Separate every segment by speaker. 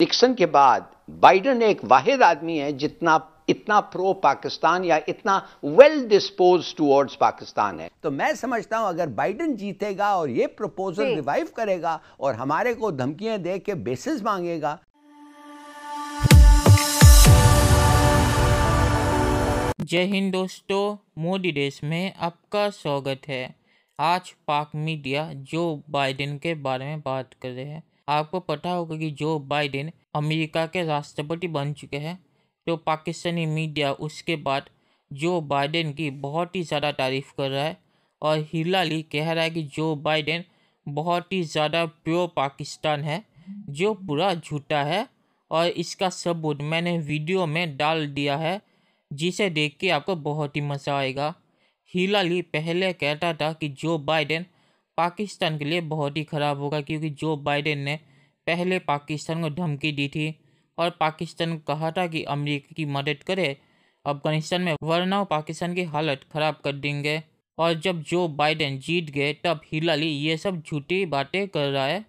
Speaker 1: Nixon के बाद Biden एक वाहिद आदमी है जितना इतना प्रो पाकिस्तान या इतना वेल डिस्पोज टूवर्ड्स पाकिस्तान है तो मैं समझता हूं अगर बाइडन जीतेगा और ये प्रपोजल रिवाइव करेगा और हमारे को धमकियां दे के बेसिस मांगेगा
Speaker 2: जय हिंद दोस्तों मोदी देश में आपका स्वागत है आज पाक मीडिया जो बाइडेन के बारे में बात कर रहे हैं आपको पता होगा कि जो बाइडेन अमेरिका के राष्ट्रपति बन चुके हैं तो पाकिस्तानी मीडिया उसके बाद जो बाइडेन की बहुत ही ज़्यादा तारीफ़ कर रहा है और हिलाली कह रहा है कि जो बाइडेन बहुत ही ज़्यादा प्योर पाकिस्तान है जो पूरा झूठा है और इसका सबूत मैंने वीडियो में डाल दिया है जिसे देख के आपको बहुत ही मज़ा आएगा हिलाली पहले कहता था कि जो बाइडेन पाकिस्तान के लिए बहुत ही ख़राब होगा क्योंकि जो बाइडेन ने पहले पाकिस्तान को धमकी दी थी और पाकिस्तान को कहा था कि अमेरिका की मदद करे अफगानिस्तान में वरना पाकिस्तान की हालत ख़राब कर देंगे और जब जो बाइडेन जीत गए तब हिलाली ये सब झूठी बातें कर रहा है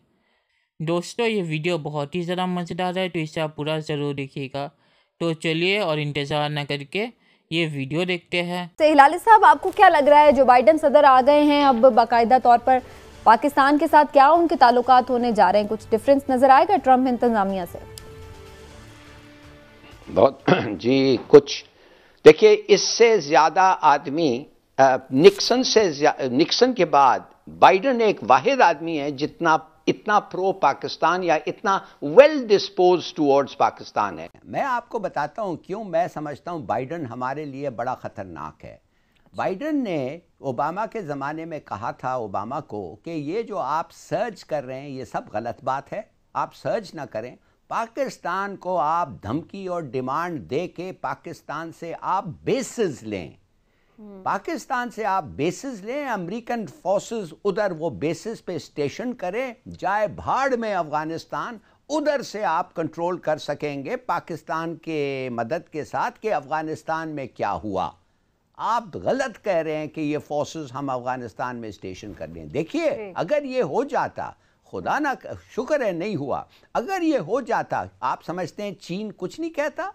Speaker 2: दोस्तों ये वीडियो बहुत ही ज़्यादा मज़ेदार है तो इसे आप पूरा ज़रूर देखिएगा तो चलिए और इंतज़ार न करके ये वीडियो देखते हैं
Speaker 1: तो हिलाली साहब आपको क्या लग रहा है जो बाइडन सदर आ गए हैं अब बाकायदा तौर पर पाकिस्तान के साथ क्या उनके ताल्लुक होने जा रहे हैं कुछ डिफरेंस नज़र आएगा ट्रम्प इंतजामिया से बहुत जी कुछ देखिए इससे ज़्यादा आदमी निक्सन से निक्सन के बाद बाइडन एक वाहिद आदमी है जितना इतना प्रो पाकिस्तान या इतना वेल डिस्पोज टूवर्ड्स पाकिस्तान है मैं आपको बताता हूँ क्यों मैं समझता हूँ बाइडन हमारे लिए बड़ा ख़तरनाक है बाइडन ने ओबामा के ज़माने में कहा था ओबामा को कि ये जो आप सर्च कर रहे हैं ये सब गलत बात है आप सर्च ना करें पाकिस्तान को आप धमकी और डिमांड दे के पाकिस्तान से आप बेसिस लें हम्म। पाकिस्तान से आप बेसिस लें अमेरिकन फोर्सेस उधर वो बेसिस पे स्टेशन करें जाए भाड़ में अफगानिस्तान उधर से आप कंट्रोल कर सकेंगे पाकिस्तान के मदद के साथ कि अफ़गानिस्तान में क्या हुआ आप गलत कह रहे हैं कि ये फोर्सेस हम अफ़गानिस्तान में स्टेशन कर दें देखिए अगर ये हो जाता खुदा ना शुक्र है नहीं हुआ अगर ये हो जाता आप समझते हैं चीन कुछ नहीं कहता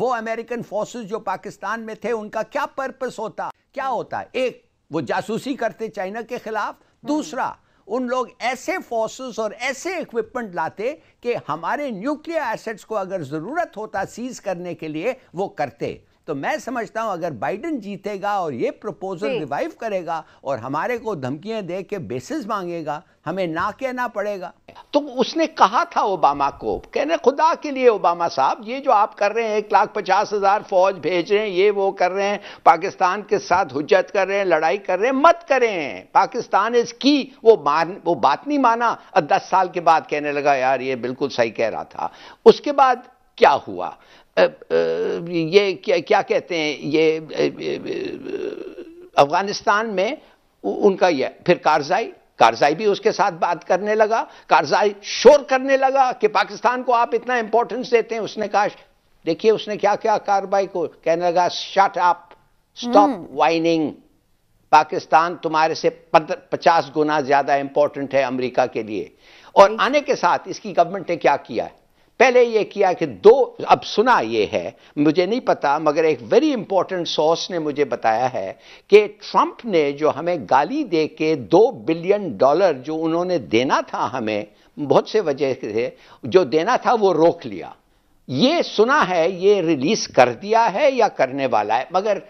Speaker 1: वो अमेरिकन फोर्सेस जो पाकिस्तान में थे उनका क्या पर्पस होता क्या होता एक वो जासूसी करते चाइना के खिलाफ हम्म। दूसरा उन लोग ऐसे फोर्सेस और ऐसे इक्विपमेंट लाते कि हमारे न्यूक्लियर एसेट्स को अगर ज़रूरत होता सीज करने के लिए वो करते तो मैं समझता हूं अगर बाइडन जीतेगा और ये प्रपोजल रिवाइव करेगा और हमारे को धमकियां दे के बेसिस मांगेगा हमें ना कहना पड़ेगा तो उसने कहा था ओबामा को कहने खुदा के लिए ओबामा साहब ये जो आप कर रहे हैं एक लाख पचास हजार फौज भेज रहे हैं ये वो कर रहे हैं पाकिस्तान के साथ हुज्जत कर रहे हैं लड़ाई कर रहे हैं मत करें पाकिस्तान इज की वो मान वो बात नहीं माना और दस साल के बाद कहने लगा यार ये बिल्कुल सही कह रहा था उसके बाद क्या हुआ ये क्या, कहते हैं ये अफगानिस्तान में उनका यह फिर कारजाई कारजाई भी उसके साथ बात करने लगा कारजाई शोर करने लगा कि पाकिस्तान को आप इतना इंपॉर्टेंस देते हैं उसने कहा देखिए उसने क्या क्या कार्रवाई को कहने लगा shut up stop whining Pakistan तुम्हारे से पचास गुना ज्यादा इंपॉर्टेंट है अमेरिका के लिए और आने के साथ इसकी गवर्नमेंट ने क्या किया है पहले ये किया कि दो अब सुना ये है मुझे नहीं पता मगर एक वेरी इंपॉर्टेंट सोर्स ने मुझे बताया है कि ट्रंप ने जो हमें गाली दे के दो बिलियन डॉलर जो उन्होंने देना था हमें बहुत से वजह से जो देना था वो रोक लिया ये सुना है ये रिलीज कर दिया है या करने वाला है मगर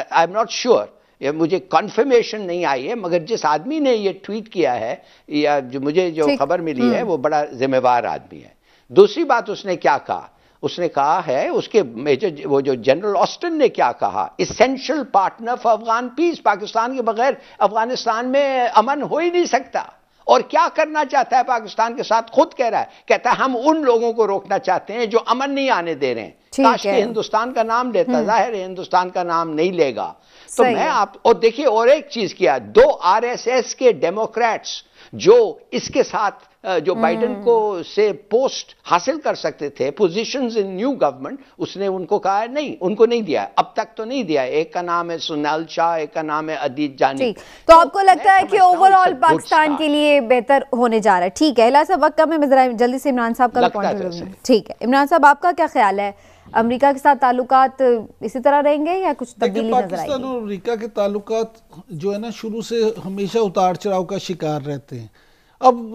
Speaker 1: आई एम नॉट श्योर मुझे कॉन्फर्मेशन नहीं आई है मगर जिस आदमी ने ये ट्वीट किया है या जो मुझे जो खबर मिली है हम्म। वो बड़ा जिम्मेवार आदमी है दूसरी बात उसने क्या कहा उसने कहा है उसके मेजर वो जो जनरल ऑस्टन ने क्या कहा essential partner for Afghan peace Pakistan के बगैर अफगानिस्तान में अमन हो ही नहीं सकता और क्या करना चाहता है पाकिस्तान के साथ खुद कह रहा है कहता है हम उन लोगों को रोकना चाहते हैं जो अमन नहीं आने दे रहे हैं काश कि हिंदुस्तान का नाम लेता हम्म। जाहिर है हिंदुस्तान का नाम नहीं लेगा तो मैं आप और देखिए और एक चीज किया दो आरएसएस के डेमोक्रेट्स जो इसके साथ जो बाइडेन को हम्म। से पोस्ट हासिल कर सकते थे पोजीशंस इन न्यू गवर्नमेंट उसने उनको कहा नहीं उनको नहीं दिया अब तक तो नहीं दिया एक का नाम है सुनैल शाह एक का नाम है अदीत जानी तो, तो आपको लगता है कि ओवरऑल पाकिस्तान के लिए बेहतर होने जा रहा है ठीक है वक्त कम है जल्दी से इमरान साहब का ठीक है इमरान साहब आपका क्या ख्याल है अमेरिका के साथ ताल्लुक इसी तरह रहेंगे या कुछ तब्दीली नजर आएगी पाकिस्तान
Speaker 3: और अमेरिका के ताल्लुक जो है ना शुरू से हमेशा उतार चढ़ाव का शिकार रहते हैं अब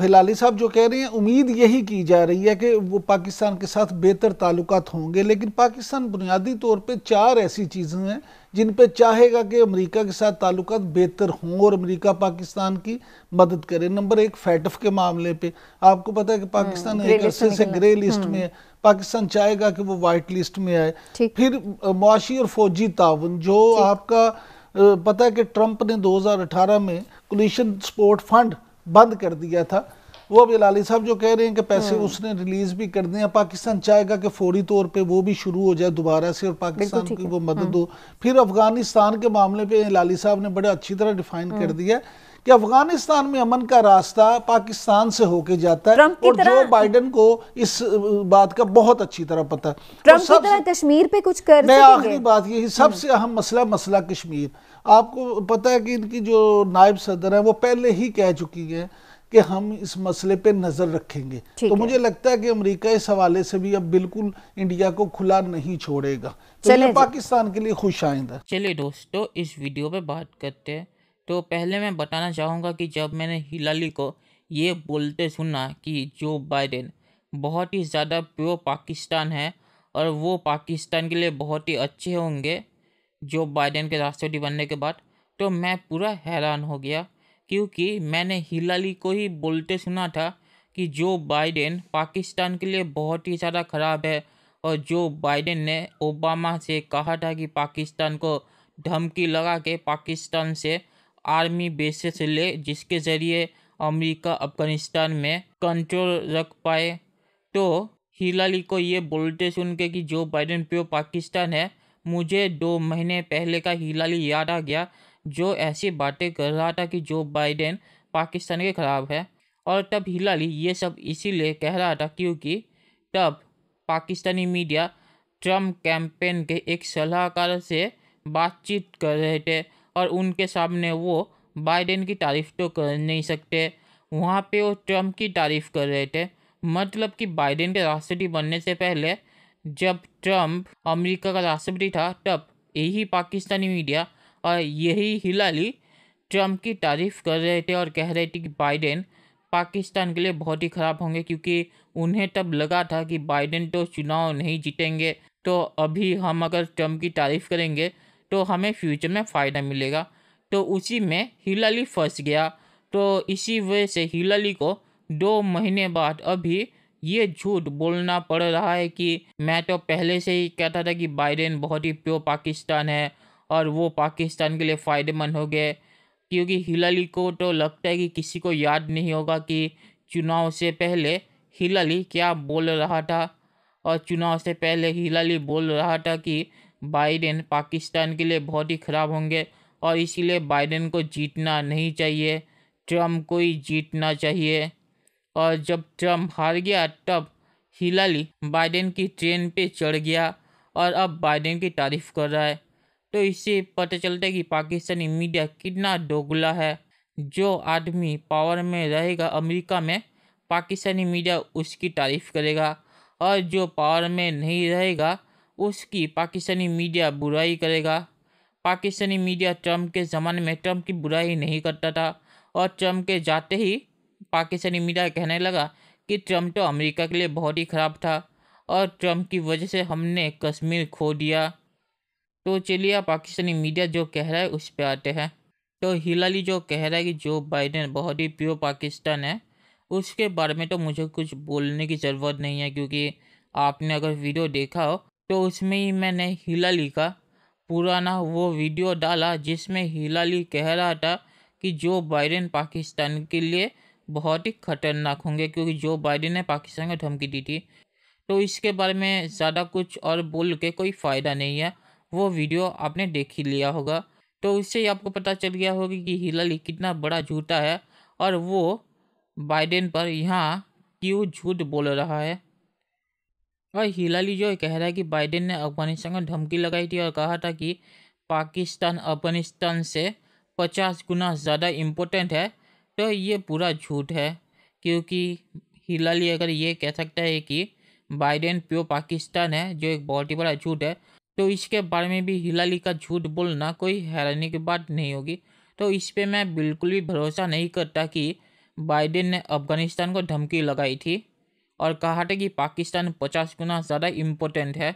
Speaker 3: हिलाली साहब जो कह रहे हैं उम्मीद यही की जा रही है कि वो पाकिस्तान के साथ बेहतर ताल्लुक होंगे लेकिन पाकिस्तान बुनियादी तौर पे चार ऐसी चीज़ें हैं जिन पे चाहेगा कि अमेरिका के साथ ताल्लुक बेहतर हों और अमेरिका पाकिस्तान की मदद करे नंबर एक फैटफ के मामले पे आपको पता है कि हम्म, पाकिस्तान एक अरसे से ग्रे हम्म। लिस्ट में है पाकिस्तान चाहेगा कि वो वाइट लिस्ट में आए फिर मुआशी और फौजी ताउन जो आपका पता है कि ट्रंप ने अठारह में कुलिशन सपोर्ट फंड बंद कर दिया था वो अभी लाली साहब जो कह रहे हैं कि पैसे हम्म। उसने रिलीज भी कर दिए पाकिस्तान चाहेगा कि फौरी तौर पे वो भी शुरू हो जाए दोबारा से और पाकिस्तान की वो मदद हम्म। हो फिर अफगानिस्तान के मामले पे लाली साहब ने बड़े अच्छी तरह डिफाइन कर हम्म। दिया कि अफगानिस्तान में अमन का रास्ता पाकिस्तान से होके जाता है और जो बाइडन को इस बात का बहुत अच्छी तरह पता है
Speaker 1: कश्मीर पे कुछ कर आखिरी बात
Speaker 3: यही सबसे अहम मसला मसला कश्मीर आपको पता है कि इनकी जो नायब सदर है वो पहले ही कह चुकी है कि हम इस मसले पे नज़र रखेंगे तो मुझे लगता है कि अमेरिका इस हवाले से भी अब बिल्कुल इंडिया को खुला नहीं छोड़ेगा तो पाकिस्तान के लिए खुश आइंदा
Speaker 2: चलिए दोस्तों इस वीडियो पे बात करते हैं तो पहले मैं बताना चाहूँगा कि जब मैंने हिलाली को ये बोलते सुना कि जो बाइडेन बहुत ही ज़्यादा प्रो पाकिस्तान है और वो पाकिस्तान के लिए बहुत ही अच्छे होंगे जो बाइडेन के राष्ट्रपति बनने के बाद तो मैं पूरा हैरान हो गया क्योंकि मैंने हिलाली को ही बोलते सुना था कि जो बाइडेन पाकिस्तान के लिए बहुत ही ज़्यादा ख़राब है और जो बाइडेन ने ओबामा से कहा था कि पाकिस्तान को धमकी लगा के पाकिस्तान से आर्मी बेसेस ले जिसके ज़रिए अमेरिका अफगानिस्तान में कंट्रोल रख पाए तो हिलाली को ये बोलते सुन के कि जो बाइडेन प्यो पाकिस्तान है मुझे दो महीने पहले का हिलाली याद आ गया जो ऐसी बातें कर रहा था कि जो बाइडेन पाकिस्तान के ख़राब है और तब हिलाली ये सब इसीलिए कह रहा था क्योंकि तब पाकिस्तानी मीडिया ट्रम्प कैंपेन के एक सलाहकार से बातचीत कर रहे थे और उनके सामने वो बाइडेन की तारीफ़ तो कर नहीं सकते वहाँ पे वो ट्रम्प की तारीफ़ कर रहे थे मतलब कि बाइडेन के राष्ट्रपति बनने से पहले जब ट्रंप अमेरिका का राष्ट्रपति था तब यही पाकिस्तानी मीडिया और यही हिलाली ट्रंप की तारीफ कर रहे थे और कह रहे थे कि बाइडेन पाकिस्तान के लिए बहुत ही ख़राब होंगे क्योंकि उन्हें तब लगा था कि बाइडेन तो चुनाव नहीं जीतेंगे तो अभी हम अगर ट्रंप की तारीफ़ करेंगे तो हमें फ्यूचर में फ़ायदा मिलेगा तो उसी में हिलाली फंस गया तो इसी वजह से हिलाली को दो महीने बाद अभी ये झूठ बोलना पड़ रहा है कि मैं तो पहले से ही कहता था कि बाइडेन बहुत ही प्योर पाकिस्तान है और वो पाकिस्तान के लिए फ़ायदेमंद हो गए क्योंकि हिलाली को तो लगता है कि किसी को याद नहीं होगा कि चुनाव से पहले हिलाली क्या बोल रहा था और चुनाव से पहले हिलाली बोल रहा था कि बाइडेन पाकिस्तान के लिए बहुत ही ख़राब होंगे और इसीलिए बाइडेन को जीतना नहीं चाहिए ट्रम्प को ही जीतना चाहिए और जब ट्रम्प हार गया तब हिलाली बाइडेन की ट्रेन पे चढ़ गया और अब बाइडेन की तारीफ कर रहा है तो इससे पता चलता है कि पाकिस्तानी मीडिया कितना दोगुला है जो आदमी पावर में रहेगा अमेरिका में पाकिस्तानी मीडिया उसकी तारीफ करेगा और जो पावर में नहीं रहेगा उसकी पाकिस्तानी मीडिया बुराई करेगा पाकिस्तानी मीडिया ट्रम्प के ज़माने में ट्रम्प की बुराई नहीं करता था और ट्रम्प के जाते ही पाकिस्तानी मीडिया कहने लगा कि ट्रंप तो अमेरिका के लिए बहुत ही ख़राब था और ट्रंप की वजह से हमने कश्मीर खो दिया तो चलिए पाकिस्तानी मीडिया जो कह रहा है उस पर आते हैं तो हिलाली जो कह रहा है कि जो बाइडेन बहुत ही प्योर पाकिस्तान है उसके बारे में तो मुझे कुछ बोलने की ज़रूरत नहीं है क्योंकि आपने अगर वीडियो देखा हो तो उसमें ही मैंने हिलाली का पुराना वो वीडियो डाला जिसमें हिलाली कह रहा था कि जो बाइडेन पाकिस्तान के लिए बहुत ही खतरनाक होंगे क्योंकि जो बाइडेन ने पाकिस्तान को धमकी दी थी तो इसके बारे में ज़्यादा कुछ और बोल के कोई फ़ायदा नहीं है वो वीडियो आपने देख ही लिया होगा तो उससे ही आपको पता चल गया होगा कि हिलाली कितना बड़ा झूठा है और वो बाइडेन पर यहाँ क्यों झूठ बोल रहा है और हिलाली जो कह रहा है कि बाइडेन ने अफगानिस्तान को धमकी लगाई थी और कहा था कि पाकिस्तान अफगानिस्तान से पचास गुना ज़्यादा इम्पोर्टेंट है तो ये पूरा झूठ है क्योंकि हिलाल अगर ये कह सकता है कि बाइडेन प्यो पाकिस्तान है जो एक बहुत ही बड़ा झूठ है तो इसके बारे में भी हिलाली का झूठ बोलना कोई हैरानी की बात नहीं होगी तो इस पर मैं बिल्कुल भी भरोसा नहीं करता कि बाइडेन ने अफगानिस्तान को धमकी लगाई थी और कहा था कि पाकिस्तान पचास गुना ज़्यादा इम्पोर्टेंट है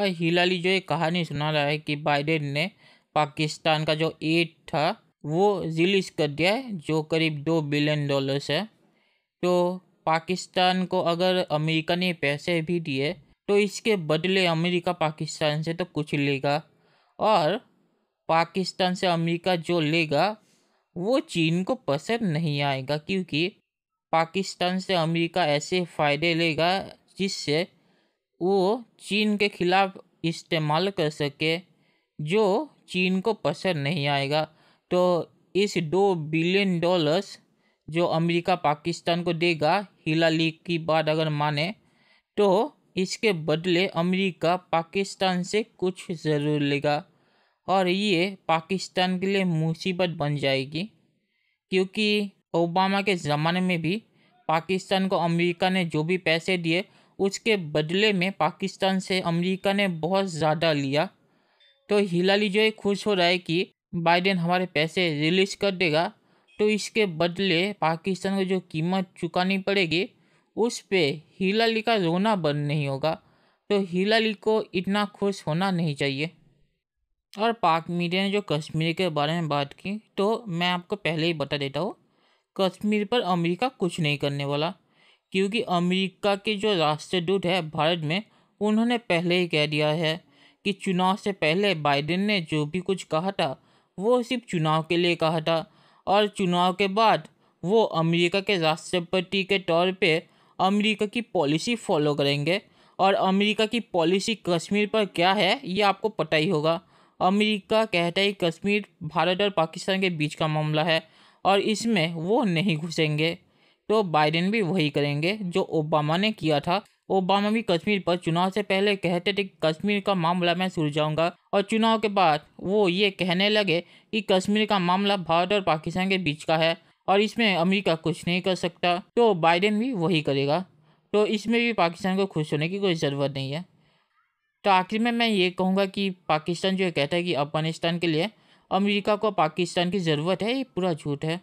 Speaker 2: और हिलाली जो ये कहानी सुना रहा है कि बाइडेन ने पाकिस्तान का जो एड था वो रिलीज़ कर दिया है जो करीब दो बिलियन डॉलर्स है तो पाकिस्तान को अगर अमेरिका ने पैसे भी दिए तो इसके बदले अमेरिका पाकिस्तान से तो कुछ लेगा और पाकिस्तान से अमेरिका जो लेगा वो चीन को पसंद नहीं आएगा क्योंकि पाकिस्तान से अमेरिका ऐसे फ़ायदे लेगा जिससे वो चीन के ख़िलाफ़ इस्तेमाल कर सके जो चीन को पसंद नहीं आएगा तो इस दो बिलियन डॉलर्स जो अमेरिका पाकिस्तान को देगा हिला लीग की बात अगर माने तो इसके बदले अमेरिका पाकिस्तान से कुछ ज़रूर लेगा और ये पाकिस्तान के लिए मुसीबत बन जाएगी क्योंकि ओबामा के ज़माने में भी पाकिस्तान को अमेरिका ने जो भी पैसे दिए उसके बदले में पाकिस्तान से अमेरिका ने बहुत ज़्यादा लिया तो हिलाली जो है खुश हो रहा है कि बाइडेन हमारे पैसे रिलीज कर देगा तो इसके बदले पाकिस्तान को जो कीमत चुकानी पड़ेगी उस पर हिलाली का रोना बंद नहीं होगा तो हिलाली को इतना खुश होना नहीं चाहिए और पाक मीडिया ने जो कश्मीर के बारे में बात की तो मैं आपको पहले ही बता देता हूँ कश्मीर पर अमेरिका कुछ नहीं करने वाला क्योंकि अमेरिका के जो राष्ट्रदूत है भारत में उन्होंने पहले ही कह दिया है कि चुनाव से पहले बाइडेन ने जो भी कुछ कहा था वो सिर्फ चुनाव के लिए कहा था और चुनाव के बाद वो अमेरिका के राष्ट्रपति के तौर पे अमेरिका की पॉलिसी फॉलो करेंगे और अमेरिका की पॉलिसी कश्मीर पर क्या है ये आपको पता ही होगा अमेरिका कहता है कश्मीर भारत और पाकिस्तान के बीच का मामला है और इसमें वो नहीं घुसेंगे तो बाइडेन भी वही करेंगे जो ओबामा ने किया था ओबामा भी कश्मीर पर चुनाव से पहले कहते थे कि कश्मीर का मामला मैं सुलझाऊंगा और चुनाव के बाद वो ये कहने लगे कि कश्मीर का मामला भारत और पाकिस्तान के बीच का है और इसमें अमेरिका कुछ नहीं कर सकता तो बाइडेन भी वही करेगा तो इसमें भी पाकिस्तान को खुश होने की कोई ज़रूरत नहीं है तो आखिर में मैं ये कहूँगा कि पाकिस्तान जो कहता है कि अफगानिस्तान के लिए अमेरिका को पाकिस्तान की ज़रूरत है ये पूरा झूठ है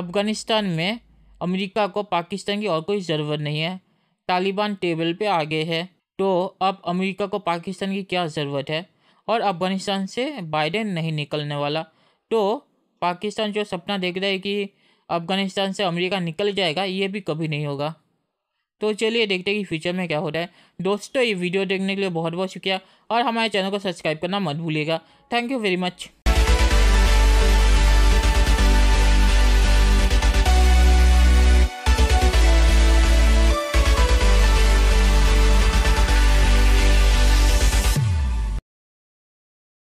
Speaker 2: अफगानिस्तान में अमेरिका को पाकिस्तान की और कोई ज़रूरत नहीं है तालिबान टेबल पे आ गए हैं तो अब अमेरिका को पाकिस्तान की क्या ज़रूरत है और अफगानिस्तान से बाइडेन नहीं निकलने वाला तो पाकिस्तान जो सपना देख रहा है कि अफगानिस्तान से अमेरिका निकल जाएगा ये भी कभी नहीं होगा तो चलिए देखते हैं कि फ्यूचर में क्या हो रहा है दोस्तों ये वीडियो देखने के लिए बहुत बहुत शुक्रिया और हमारे चैनल को सब्सक्राइब करना मत भूलिएगा थैंक यू वेरी मच